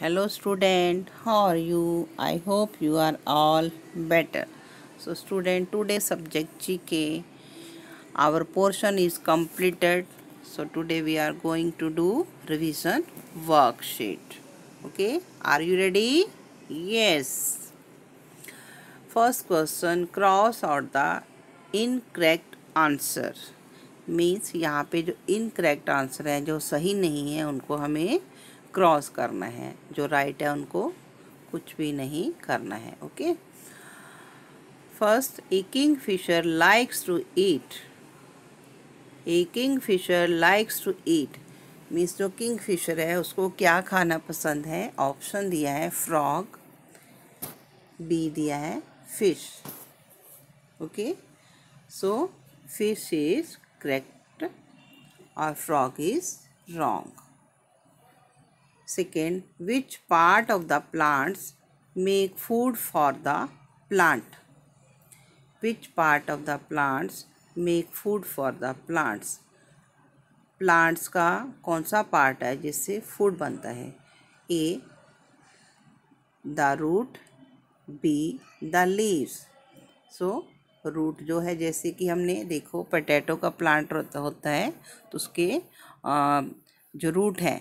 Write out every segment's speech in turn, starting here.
Hello student how are you I hope you are all better so student today subject G K our portion is completed so today we are going to do revision worksheet okay are you ready yes first question cross out the incorrect answer means यहाँ पे जो incorrect answer हैं जो सही नहीं है उनको हमें क्रॉस करना है जो राइट है उनको कुछ भी नहीं करना है okay first a kingfisher likes to eat a kingfisher likes to eat means जो किंग फिशर है उसको क्या खाना पसंद है ऑप्शन दिया है फ्रॉग बी दिया है fish okay so fish is correct और frog is wrong Second, which part of the plants make food for the plant? Which part of the plants make food for the plants? Plants का कौन सा part है जिससे food बनता है A the root B the leaves so root जो है जैसे कि हमने देखो पटेटो का प्लांट होता है तो उसके जो रूट है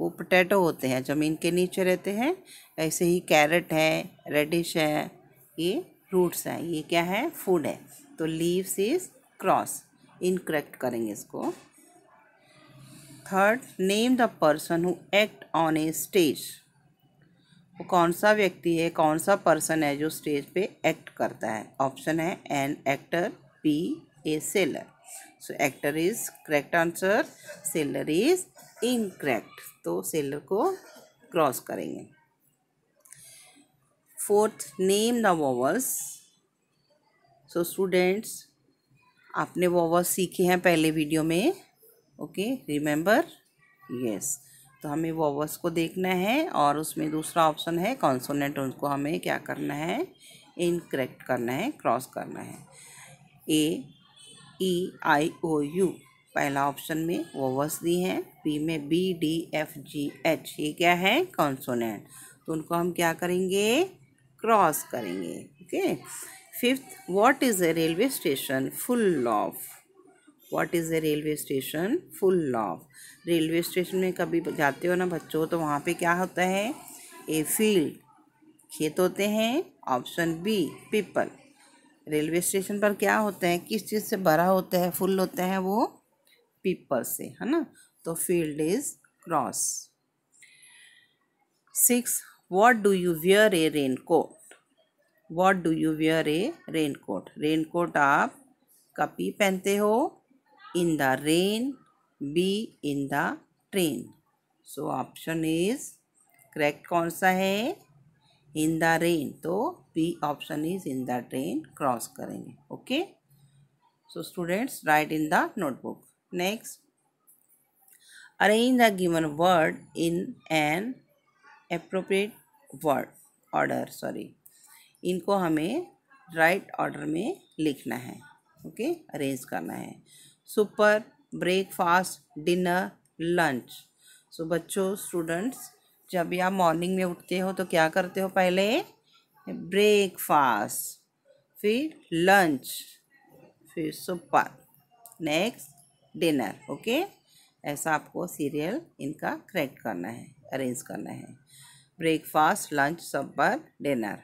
वो पोटैटो होते हैं ज़मीन के नीचे रहते हैं ऐसे ही कैरेट है रेडिश है ये रूट्स हैं ये क्या है फूड है तो लीव्स इज क्रॉस करेक्ट करेंगे इसको third name the person who act on a stage वो कौन सा व्यक्ति है कौन सा पर्सन है जो स्टेज पे एक्ट करता है ऑप्शन है an actor B a seller so actor is correct answer seller is incorrect तो सेलर को क्रॉस करेंगे fourth name the vowels so students आपने वॉवल्स सीखे हैं पहले वीडियो में ओके रिमेंबर यस तो हमें वॉवल्स को देखना है और उसमें दूसरा ऑप्शन है कॉन्सोनेंट उनको हमें क्या करना है इनक्रैक्ट करना है क्रॉस करना है ए ई आई ओ यू पहला ऑप्शन में वोवस दी हैं बी में B D F G H ये क्या है कॉन्सोनेंट तो उनको हम क्या करेंगे क्रॉस करेंगे okay fifth what is a railway station full of what is a railway station full of railway station में कभी जाते हो ना बच्चों तो वहाँ पे क्या होता है ए फील्ड खेत होते हैं option B people railway station पर क्या होता है किस चीज़ से भरा होता है फुल होता है वो पीपल से है ना तो field is cross six what do you wear a raincoat what do you wear a raincoat raincoat आप कपी पहनते हो in the rain B in the train so option is correct कौन सा है in the rain तो B option is in the train cross करेंगे okay so students write in the notebook next arrange the given word in an appropriate word order sorry इनको हमें right right order में लिखना है okay okay? Arrange करना है supper breakfast dinner lunch so बच्चों students जब आप मॉर्निंग में उठते हो तो क्या करते हो पहले ब्रेकफास्ट फिर लंच फिर सुपर नेक्स्ट डिनर ओके ऐसा आपको सीरियल इनका क्रैक करना है अरेंज करना है breakfast lunch supper dinner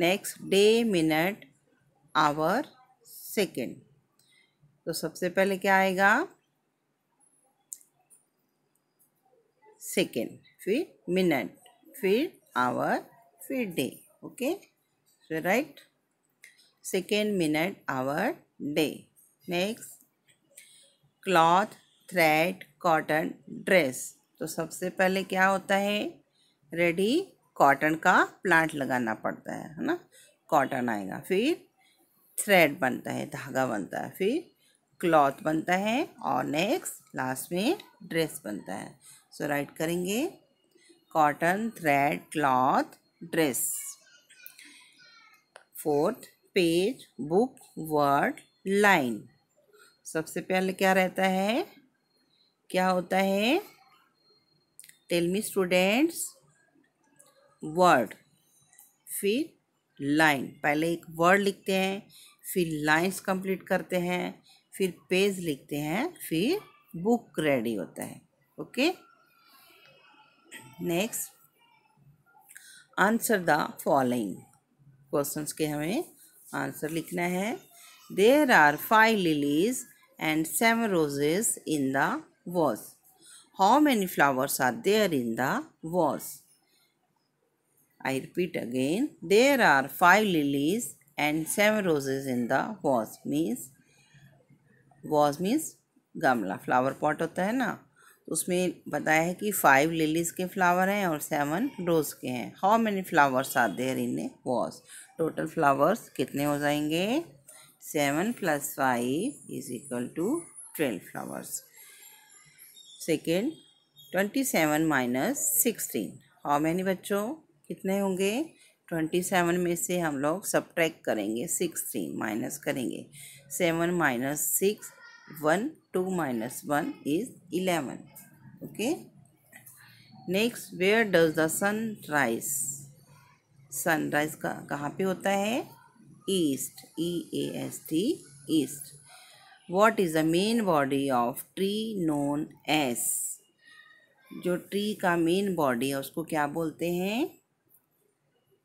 next day minute hour second तो सबसे पहले क्या आएगा सेकेंड फिर मिनट फिर आवर फिर day okay right second minute hour day next cloth thread cotton dress तो सबसे पहले क्या होता है रेडी कॉटन का प्लांट लगाना पड़ता है है ना कॉटन आएगा फिर थ्रेड बनता है धागा बनता है फिर क्लॉथ बनता है और नेक्स्ट लास्ट में ड्रेस बनता है सो so, राइट करेंगे cotton thread cloth dress fourth page book word line सबसे पहले क्या रहता है क्या होता है टेल मी स्टूडेंट्स वर्ड फिर लाइन पहले एक वर्ड लिखते हैं फिर लाइंस कंप्लीट करते हैं फिर पेज लिखते हैं फिर बुक रेडी होता है okay next answer the following questions के हमें आंसर लिखना है there are five lilies and seven roses in the vase. How many flowers are there in the vase? I repeat again. There are five lilies and seven roses in the vase. Means, vase means gamla flower pot hota hai na उसमें बताया है कि five lilies के flower हैं और seven rose के हैं how many flowers are there in a vase total flowers कितने हो जाएंगे seven plus five is equal to twelve flowers second twenty seven minus sixteen how many बच्चों कितने होंगे ट्वेंटी सेवन में से हम लोग सब ट्रैक करेंगे सिक्सटीन माइनस करेंगे seven minus six one two minus one is eleven okay next where does the sun rise sun rise कहाँ पर होता है east e a s t east what is the main body of tree known as जो tree का main body है उसको क्या बोलते हैं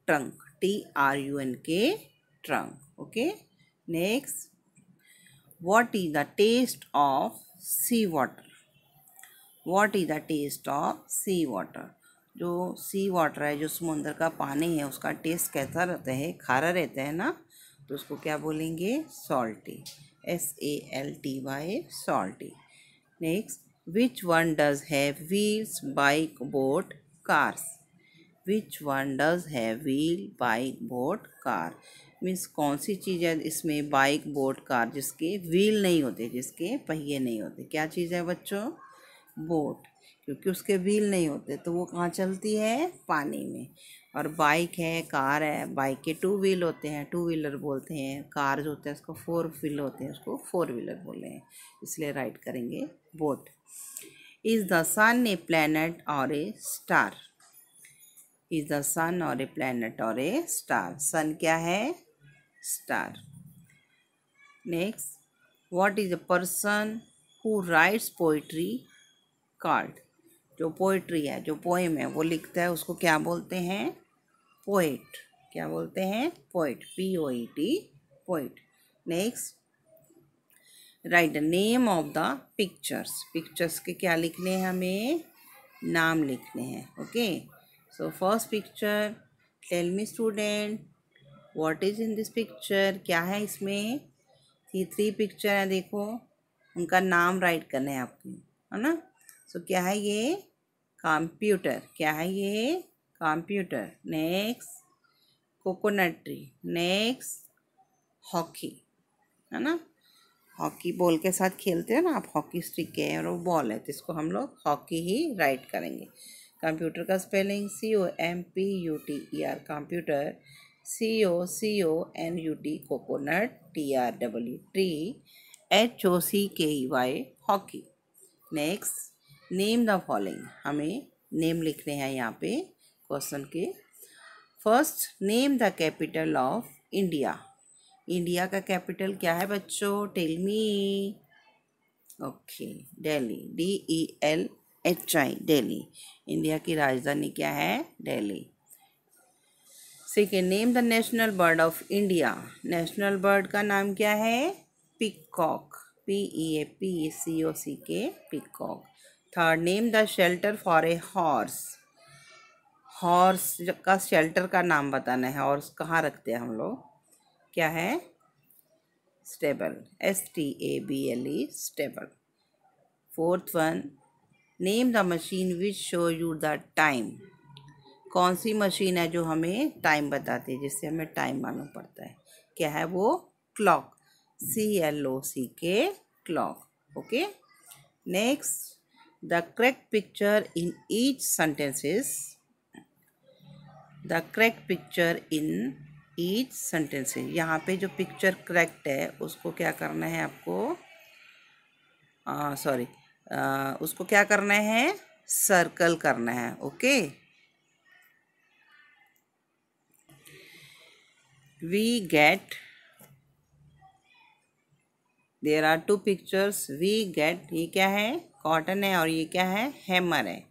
trunk T R U N K trunk okay next what is the taste of sea water what is the taste of sea water जो sea water है जो समुंदर का पानी है उसका टेस्ट कैसा रहता है खारा रहता है ना तो उसको क्या बोलेंगे salty S A L T Y salty next which one does have wheels bike boat cars which one does have wheel bike boat car means कौन सी चीज़ है इसमें बाइक बोट कार जिसके व्हील नहीं होते जिसके पहिए नहीं होते क्या चीज़ है बच्चों बोट क्योंकि उसके व्हील नहीं होते तो वो कहाँ चलती है पानी में और बाइक है कार है बाइक के टू व्हील होते हैं टू व्हीलर बोलते हैं कार जो होते हैं उसको फोर व्हील होते हैं उसको फोर व्हीलर बोले हैं इसलिए राइट करेंगे boat is the sun a planet और a star is the sun और ए प्लानट और ए स्टार सन क्या है star next what is a person who writes poetry called जो पोइट्री है जो पोएम है वो लिखता है उसको क्या बोलते हैं पोइट क्या बोलते हैं poet P O E T poet next write the name of the pictures pictures के क्या लिखने हैं हमें नाम लिखने हैं okay so first picture tell me student what is in this picture क्या है इसमें थी थ्री पिक्चर है देखो उनका नाम राइट करना है आपको है ना सो क्या है ये कंप्यूटर क्या है ये computer next coconut tree next hockey है ना हॉकी बॉल के साथ खेलते हैं ना आप हॉकी स्टिक है और वो बॉल है तो इसको हम लोग हॉकी ही राइट करेंगे कंप्यूटर का spelling C O M P U T E R computer C O C O N U T coconut T R W tree H O C K E Y hockey next name the following हमें name लिखने हैं यहाँ पे question के first name the capital of India India का capital क्या है बच्चों tell me okay Delhi D E L H I Delhi India की राजधानी क्या है दिल्ली है name the national bird of India national bird का नाम क्या है peacock P E A P C O C K peacock third name the shelter for a horse horse का शेल्टर का नाम बताना है हॉर्स कहाँ रखते हैं हम लोग क्या है stable S T A B L E stable fourth one name the machine which show you the time कौन सी मशीन है जो हमें टाइम बताती है जिससे हमें टाइम मालूम पड़ता है क्या है वो clock C L O C K clock okay next The correct picture in each sentence is the correct picture in each sentence is यहाँ पे जो picture correct है उसको क्या करना है आपको सॉरी उसको क्या करना है सर्कल करना है okay we get there are two pictures we get ये क्या है कॉटन है और ये क्या है हैमर है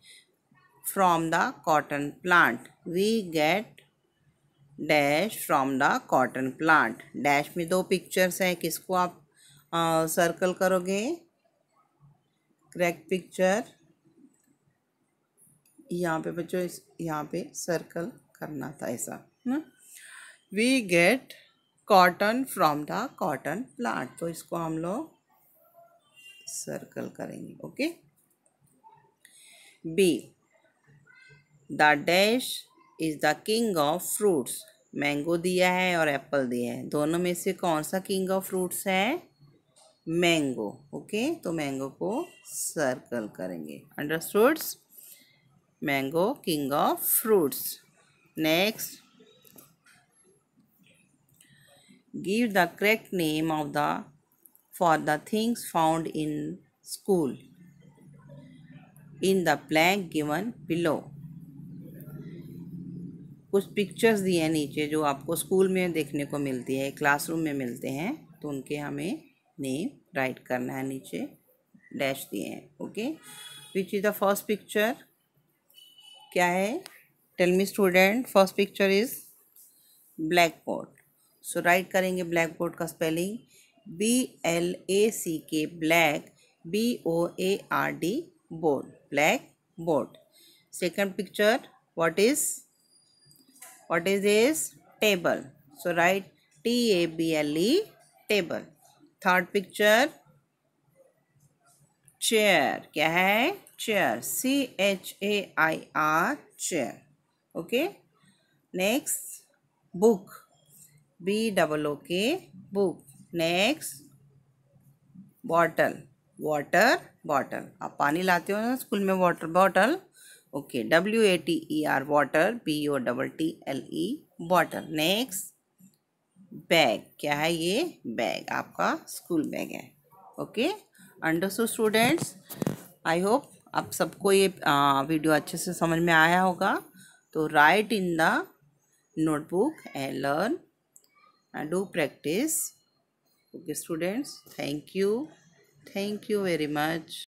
from the cotton plant we get dash from the cotton plant dash में दो पिक्चर्स हैं किसको आप आ, सर्कल करोगे करेक्ट पिक्चर यहाँ पे बच्चों इस यहाँ पे सर्कल करना था ऐसा ना we get cotton from the cotton plant तो इसको हम लोग सर्कल करेंगे okay B the dash is the king of fruits mango दिया है और एप्पल दिया है दोनों में से कौन सा किंग ऑफ फ्रूट्स है मैंगो ओके तो मैंगो को सर्कल करेंगे understood mango king of fruits next give the correct name of the for the things found in school in the blank given below कुछ पिक्चर्स दिए हैं नीचे जो आपको स्कूल में देखने को मिलती है क्लासरूम में मिलते हैं तो उनके हमें नेम राइट करना है नीचे डैश दिए हैं okay which is the first picture क्या है tell me student first picture is blackboard so write करेंगे ब्लैक बोर्ड का spelling B L A C K black B O A R D board blackboard second picture what is what is this table so write t a b l e table third picture chair क्या है chair c h a i r chair okay next book b double o k book next bottle water bottle आप पानी लाते हो ना school में water bottle okay W A T E R water B O double T L E bottle next bag क्या है ये bag आपका स्कूल बैग है okay so students I hope आप सबको ये आ, वीडियो अच्छे से समझ में आया होगा तो write in the notebook and learn do practice okay students thank you thank you very much